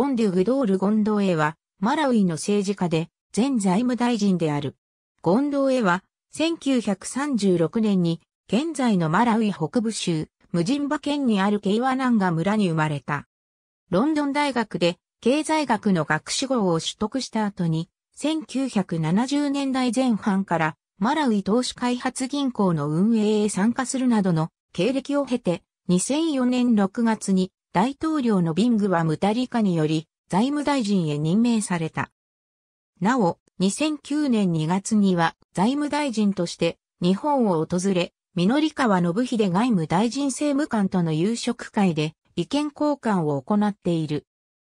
ゴンデュ・グドール・ゴンドエは、マラウイの政治家で、前財務大臣である。ゴンドエは、1936年に、現在のマラウイ北部州、ムジンバ県にあるケイワナンガ村に生まれた。ロンドン大学で、経済学の学士号を取得した後に、1970年代前半から、マラウイ投資開発銀行の運営へ参加するなどの経歴を経て、2004年6月に大統領のビングはムタリカにより財務大臣へ任命された。なお、2009年2月には財務大臣として日本を訪れ、緑川信秀外務大臣政務官との夕食会で意見交換を行っている。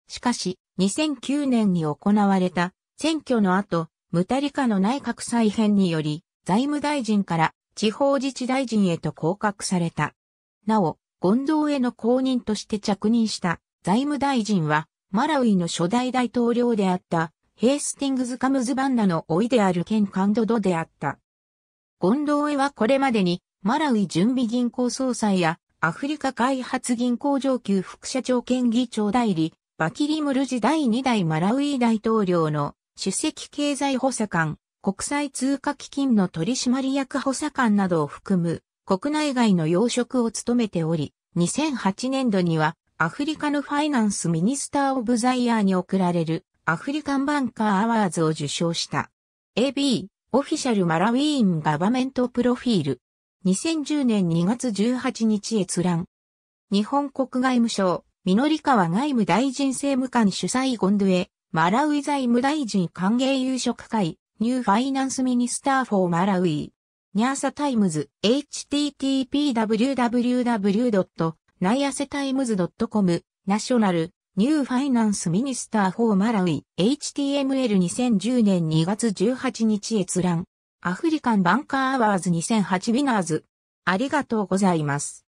しかし、2009年に行われた選挙の後、ムタリカの内閣再編により、財務大臣から地方自治大臣へと降格された。なお、権藤への公認として着任した財務大臣は、マラウイの初代大統領であった、ヘイスティングズ・カムズ・バンナの老いであるケン・カンドドであった。ゴンドウエはこれまでに、マラウイ準備銀行総裁や、アフリカ開発銀行上級副社長兼議長代理、バキリムルジ第2代マラウイ大統領の首席経済補佐官、国際通貨基金の取締役補佐官などを含む国内外の要職を務めており、2008年度にはアフリカのファイナンスミニスター・オブ・ザ・イヤーに贈られるアフリカンバンカー・アワーズを受賞した。AB、オフィシャル・マラウィーン・ガバメント・プロフィール。2010年2月18日閲覧。日本国外務省、ミノカ川外務大臣政務官主催ゴンドゥエ、マラウイ財務大臣歓迎夕食会、ニューファイナンスミニスター・フォー・マラウイ。ニャーサタイムズ、http://www.niasetimes.com、ナショナル、ニューファイナンスミニスターー・マラウイ、html2010 年2月18日閲覧、アフリカンバンカーアワーズ2008ウィナーズ。ありがとうございます。